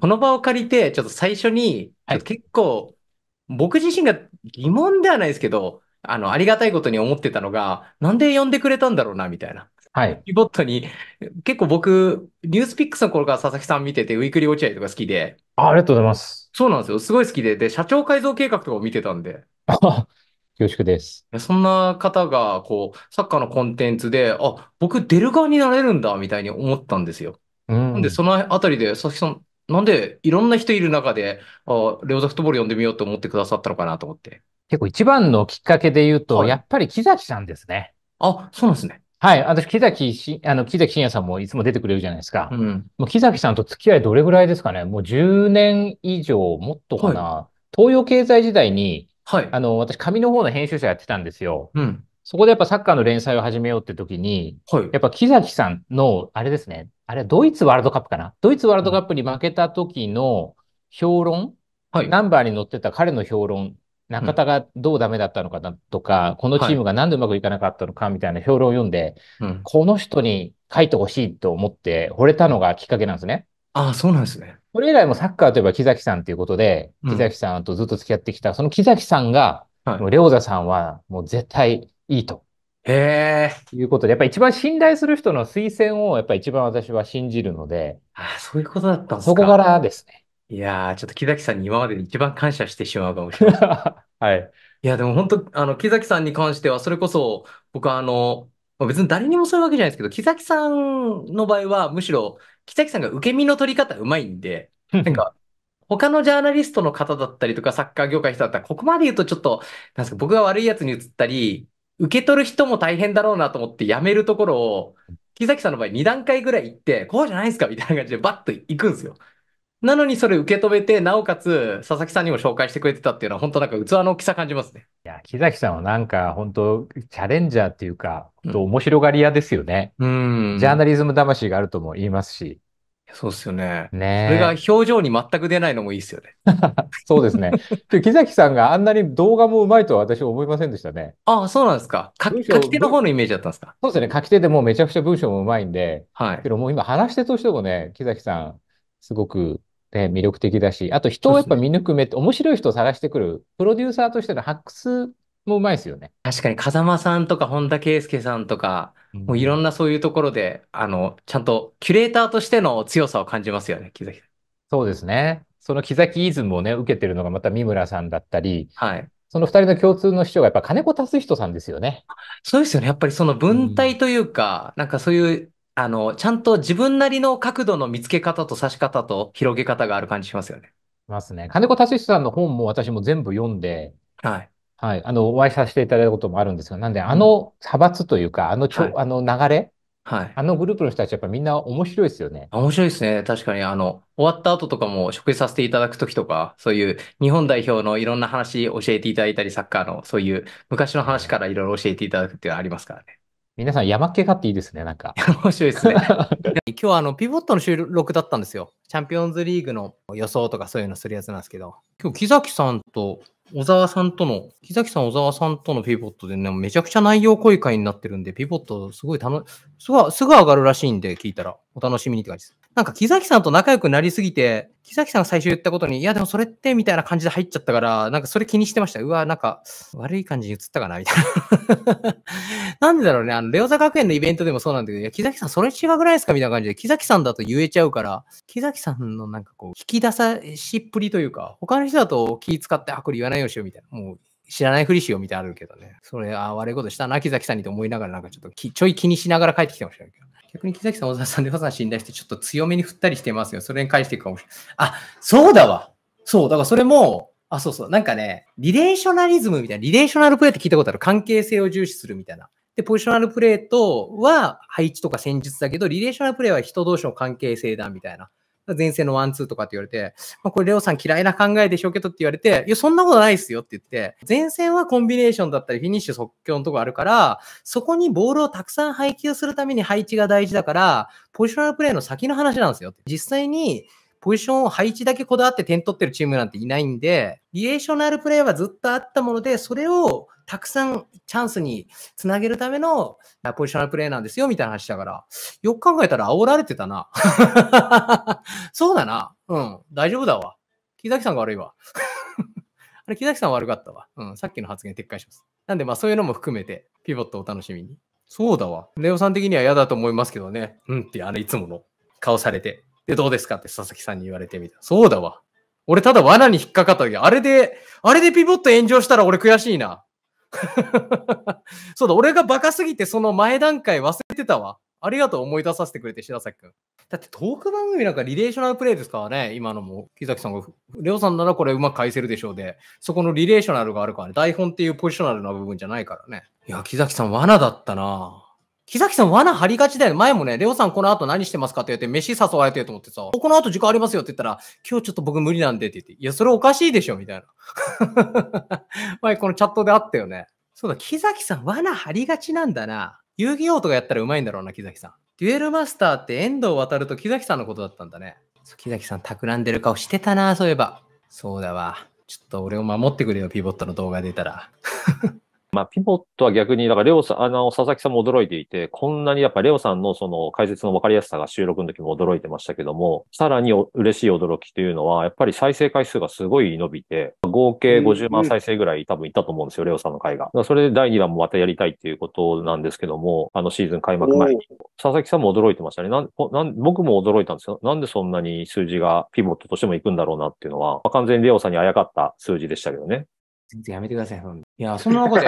この場を借りて、ちょっと最初に、はい、結構、僕自身が疑問ではないですけど、あの、ありがたいことに思ってたのが、なんで呼んでくれたんだろうな、みたいな。はい。ピボットに、結構僕、ニュースピックスの頃から佐々木さん見てて、ウィークリー落合とか好きで。あありがとうございます。そうなんですよ。すごい好きで、で、社長改造計画とかを見てたんで。あ 恐縮です。そんな方が、こう、サッカーのコンテンツで、あ、僕出る側になれるんだ、みたいに思ったんですよ。うん。んで、そのあたりで、佐々木さん、なんでいろんな人いる中で、あレオザフトボール読んでみようと思ってくださったのかなと思って。結構一番のきっかけで言うと、はい、やっぱり木崎さんですね。あ、そうなんですね。はい。私、木崎し、あの、木崎信也さんもいつも出てくれるじゃないですか。うん。もう木崎さんと付き合いどれぐらいですかねもう10年以上、もっとかな、はい、東洋経済時代に、はい。あの、私、紙の方の編集者やってたんですよ。うん。そこでやっぱサッカーの連載を始めようって時に、はい、やっぱ木崎さんの、あれですね、あれドイツワールドカップかなドイツワールドカップに負けた時の評論、はい、ナンバーに載ってた彼の評論、中田がどうダメだったのかなとか、うん、このチームがなんでうまくいかなかったのかみたいな評論を読んで、はいうん、この人に書いてほしいと思って惚れたのがきっかけなんですね。ああ、そうなんですね。それ以来もサッカーといえば木崎さんということで、木崎さんとずっと付き合ってきた、その木崎さんが、はい、もう、レオザさんは、もう絶対、いいと。へえ。いうことで、やっぱ一番信頼する人の推薦を、やっぱ一番私は信じるので、あそういうことだったんですか。そこからですね。いやー、ちょっと木崎さんに今までで一番感謝してしまうかもしれない。はい。いや、でも本当、あの、木崎さんに関しては、それこそ、僕はあの、別に誰にもそういうわけじゃないですけど、木崎さんの場合は、むしろ、木崎さんが受け身の取り方うまいんで、なんか、他のジャーナリストの方だったりとか、サッカー業界の人だったら、ここまで言うとちょっと、なんですか、僕が悪いやつに移ったり、受け取る人も大変だろうなと思ってやめるところを、木崎さんの場合2段階ぐらい行って、こうじゃないですかみたいな感じでバッと行くんですよ。なのにそれ受け止めて、なおかつ佐々木さんにも紹介してくれてたっていうのは、本当なんか器の大きさ感じますね。いや、木崎さんはなんか本当、チャレンジャーっていうか、うん、面白がり屋ですよね。うん。ジャーナリズム魂があるとも言いますし、そうっすよね。それがね表情に全く出ないのもいいっすよね。そうですね。で木崎さんがあんなに動画もうまいとは私は思いませんでしたね。ああ、そうなんですか。書き手の方のイメージだったんですか。そうですね。書き手でもうめちゃくちゃ文章もうまいんで、はい。けどもう今話し手としてもね、木崎さん、すごく、ね、魅力的だし、あと人をやっぱ見抜く目って面白い人を探してくる、プロデューサーとしての発掘もうまいですよね。確かに風間さんとか本田圭佑さんとか、もういろんなそういうところで、あの、ちゃんとキュレーターとしての強さを感じますよね、木崎さん。そうですね。その木崎イズムをね、受けてるのがまた三村さんだったり、はい。その二人の共通の師匠がやっぱ金子達人さんですよね。そうですよね。やっぱりその文体というか、うん、なんかそういう、あの、ちゃんと自分なりの角度の見つけ方と指し方と広げ方がある感じしますよね。ますね。金子達人さんの本も私も全部読んで、はい。はい。あの、お会いさせていただいたこともあるんですが、なんで、あの派閥というか、あのちょ、あの流れ、はい。あのグループの人たち、やっぱみんな面白いですよね。面白いですね。確かに、あの、終わった後とかも、食事させていただくときとか、そういう日本代表のいろんな話教えていただいたり、サッカーの、そういう昔の話からいろいろ教えていただくっていうのありますからね。皆さん、山っ気があっていいですね、なんか。面白いですね。今日、あの、ピボットの収録だったんですよ。チャンピオンズリーグの予想とかそういうのするやつなんですけど、今日木崎さんと小沢さんとの、木崎さん、小沢さんとのピボットでね、めちゃくちゃ内容濃い回になってるんで、ピボットすごい楽、すぐ、すぐ上がるらしいんで、聞いたら、お楽しみにって感じです。なんか木崎さんと仲良くなりすぎて、木崎さんが最初言ったことに、いやでもそれってみたいな感じで入っちゃったから、なんかそれ気にしてました。うわ、なんか悪い感じに映ったかなみたいな。なんでだろうね、あの、レオザ学園のイベントでもそうなんだけど、いや、木崎さんそれ違うぐらいですかみたいな感じで、木崎さんだと言えちゃうから、木崎さんのなんかこう、引き出さしっぷりというか、他の人だと気使って、あ、これ言わないようにしようみたいな。もう知らないふりしようみたいなあるけどね。それ、あ悪いことしたな、木崎さんにと思いながら、なんかちょっときちょい気にしながら帰ってきてましたけど。逆に木崎さん、小沢さん、でわざさん信頼して、ちょっと強めに振ったりしてますよ。それに返していくかもしれない。あ、そうだわそう、だからそれも、あ、そうそう、なんかね、リレーショナリズムみたいな、リレーショナルプレイって聞いたことある。関係性を重視するみたいな。で、ポジショナルプレーとは配置とか戦術だけど、リレーショナルプレイは人同士の関係性だみたいな。前線のワンツーとかって言われて、まあ、これレオさん嫌いな考えでしょうけどって言われて、いや、そんなことないっすよって言って、前線はコンビネーションだったり、フィニッシュ即興のとこあるから、そこにボールをたくさん配球するために配置が大事だから、ポジショナルプレーの先の話なんですよ。実際に、ポジションを配置だけこだわって点取ってるチームなんていないんで、リエーショナルプレーはずっとあったもので、それをたくさんチャンスにつなげるためのポジショナルプレーなんですよ、みたいな話だから、よく考えたら煽られてたな。そうだな。うん。大丈夫だわ。木崎さんが悪いわ。あれ、木崎さん悪かったわ。うん。さっきの発言撤回します。なんで、まあそういうのも含めて、ピボットをお楽しみに。そうだわ。ネオさん的には嫌だと思いますけどね。うんって、あの、いつもの顔されて。で、どうですかって佐々木さんに言われてみた。そうだわ。俺ただ罠に引っかかった時、あれで、あれでピボット炎上したら俺悔しいな。そうだ、俺がバカすぎてその前段階忘れてたわ。ありがとう、思い出させてくれて、白崎くん。だってトーク番組なんかリレーショナルプレイですからね、今のも、木崎さんが、レオさんならこれうまく返せるでしょうで、そこのリレーショナルがあるからね、台本っていうポジショナルな部分じゃないからね。いや、木崎さん、罠だったな木崎さん、罠張りがちだよね。前もね、レオさんこの後何してますかって言って、飯誘われてると思ってさ、この後時間ありますよって言ったら、今日ちょっと僕無理なんでって言って、いや、それおかしいでしょみたいな。前このチャットであったよね。そうだ、木崎さん、罠張りがちなんだな。遊戯王とかやったらうまいんだろうな、木崎さん。デュエルマスターって遠藤渡ると木崎さんのことだったんだね。木崎さん、企んでる顔してたな、そういえば。そうだわ。ちょっと俺を守ってくれよ、ピボットの動画出たら。まあ、ピボットは逆に、だから、レオさん、あの、佐々木さんも驚いていて、こんなにやっぱレオさんのその解説の分かりやすさが収録の時も驚いてましたけども、さらに嬉しい驚きというのは、やっぱり再生回数がすごい伸びて、合計50万再生ぐらい多分いったと思うんですよ、うんうん、レオさんの回が。それで第2弾もまたやりたいっていうことなんですけども、あの、シーズン開幕前に。佐々木さんも驚いてましたね。なんなん僕も驚いたんですよ。なんでそんなに数字がピボットとしても行くんだろうなっていうのは、まあ、完全にレオさんにあやかった数字でしたけどね。全然やめてください。いや、そんなと。で、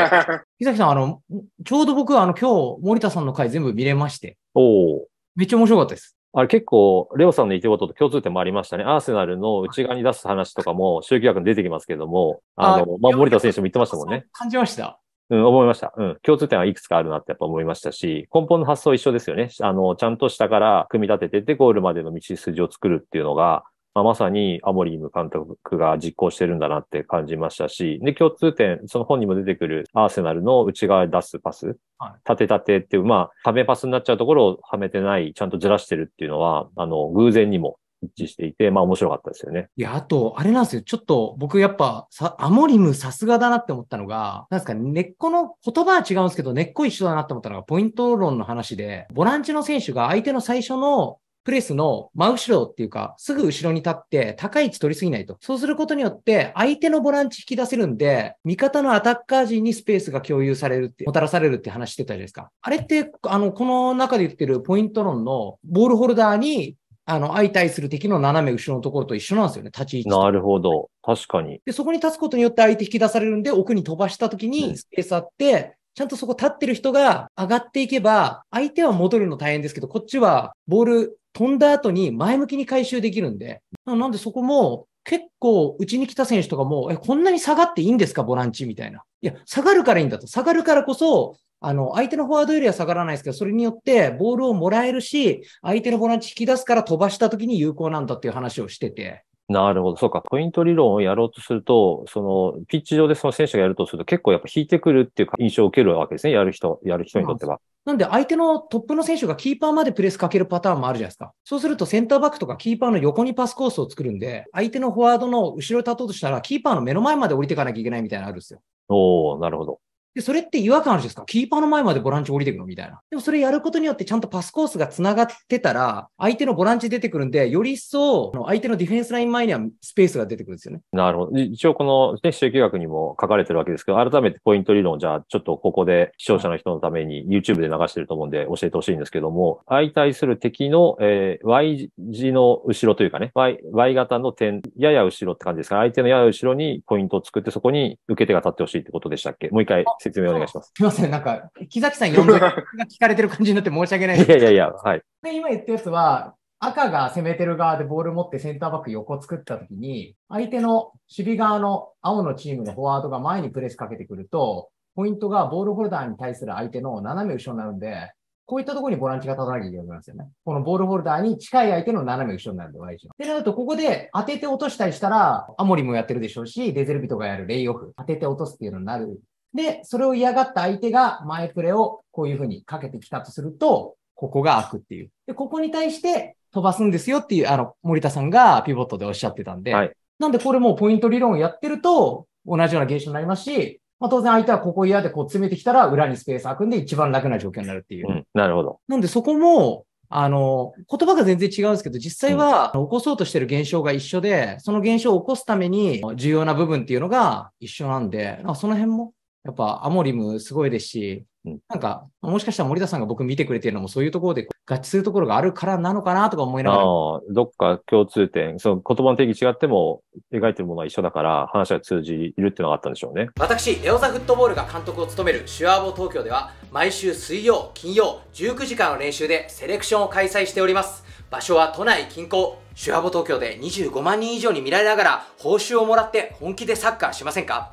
木崎さん、あの、ちょうど僕、あの、今日、森田さんの回全部見れまして。おお。めっちゃ面白かったです。あれ結構、レオさんの言ってことと共通点もありましたね。アーセナルの内側に出す話とかも、周期学に出てきますけども、あの、あまあ、森田選手も言ってましたもんね。感じました。うん、思いました。うん。共通点はいくつかあるなってやっぱ思いましたし、根本の発想一緒ですよね。あの、ちゃんと下から組み立てててゴールまでの道筋を作るっていうのが、まあ、まさにアモリーム監督が実行してるんだなって感じましたし、で、共通点、その本にも出てくるアーセナルの内側出すパス、はい、縦縦っていう、まあ、はめパスになっちゃうところをはめてない、ちゃんとずらしてるっていうのは、あの、偶然にも一致していて、まあ面白かったですよね。いや、あと、あれなんですよ。ちょっと僕やっぱ、さアモリムさすがだなって思ったのが、なんですか、根っこの言葉は違うんですけど、根っこ一緒だなって思ったのが、ポイント論の話で、ボランチの選手が相手の最初のプレスの真後ろっていうか、すぐ後ろに立って高い位置取りすぎないと。そうすることによって、相手のボランチ引き出せるんで、味方のアタッカー陣にスペースが共有されるって、もたらされるって話してたじゃないですか。あれって、あの、この中で言ってるポイント論のボールホルダーにあの、相対する敵の斜め後ろのところと一緒なんですよね、立ち位置。なるほど。確かに。で、そこに立つことによって相手引き出されるんで、奥に飛ばした時にスペースあって、うんちゃんとそこ立ってる人が上がっていけば、相手は戻るの大変ですけど、こっちはボール飛んだ後に前向きに回収できるんで、なんでそこも結構、うちに来た選手とかも、え、こんなに下がっていいんですか、ボランチみたいな。いや、下がるからいいんだと。下がるからこそ、あの、相手のフォワードよりは下がらないですけど、それによってボールをもらえるし、相手のボランチ引き出すから飛ばした時に有効なんだっていう話をしてて。なるほど。そうか。ポイント理論をやろうとすると、その、ピッチ上でその選手がやるとすると、結構やっぱ引いてくるっていう印象を受けるわけですね。やる人、やる人にとっては。なんで相手のトップの選手がキーパーまでプレスかけるパターンもあるじゃないですか。そうするとセンターバックとかキーパーの横にパスコースを作るんで、相手のフォワードの後ろに立とうとしたら、キーパーの目の前まで降りていかなきゃいけないみたいなのあるんですよ。おおなるほど。で、それって違和感あるじゃないですか。キーパーの前までボランチ降りてくのみたいな。でもそれやることによってちゃんとパスコースが繋がってたら、相手のボランチ出てくるんで、より一層、相手のディフェンスライン前にはスペースが出てくるんですよね。なるほど。一応この、ね、集計学にも書かれてるわけですけど、改めてポイント理論、じゃあちょっとここで視聴者の人のために YouTube で流してると思うんで教えてほしいんですけども、相対する敵の、えー、Y 字の後ろというかね、Y, y 型の点、やや後ろって感じですから、相手のやや後ろにポイントを作って、そこに受け手が立ってほしいってことでしたっけもう一回説明お願いします。すみません、なんか、木崎さん呼んで、が 聞かれてる感じになって申し訳ないです。いやいやいや、はい。で、今言ったやつは、赤が攻めてる側でボール持ってセンターバック横作った時に、相手の守備側の青のチームのフォワードが前にプレスかけてくると、ポイントがボールホルダーに対する相手の斜め後ろになるんで、こういったところにボランチが立たなきゃいけないんですよね。このボールホルダーに近い相手の斜め後ろになるんで、Y 字の。ってなると、ここで当てて落としたりしたら、アモリもやってるでしょうし、デゼルビトがやるレイオフ、当てて落とすっていうのになるで、それを嫌がった相手が前プレをこういうふうにかけてきたとすると、ここが開くっていう。で、ここに対して飛ばすんですよっていう、あの、森田さんがピボットでおっしゃってたんで、はい、なんでこれもポイント理論をやってると、同じような現象になりますし、まあ、当然相手はここ嫌でこう詰めてきたら裏にスペース開くんで一番楽な状況になるっていう。うん、なるほど。なんでそこも、あの、言葉が全然違うんですけど、実際は起こそうとしてる現象が一緒で、その現象を起こすために重要な部分っていうのが一緒なんで、その辺もやっぱアモリムすごいですし、うん、なんか、もしかしたら森田さんが僕見てくれてるのもそういうところで合致するところがあるからなのかなとか思いながら。どっか共通点、その言葉の定義違っても描いてるものは一緒だから話が通じるっていうのがあったんでしょうね。私、エオザフットボールが監督を務めるシュアボ東京では毎週水曜、金曜、19時間の練習でセレクションを開催しております。場所は都内近郊、シュアボ東京で25万人以上に見られながら報酬をもらって本気でサッカーしませんか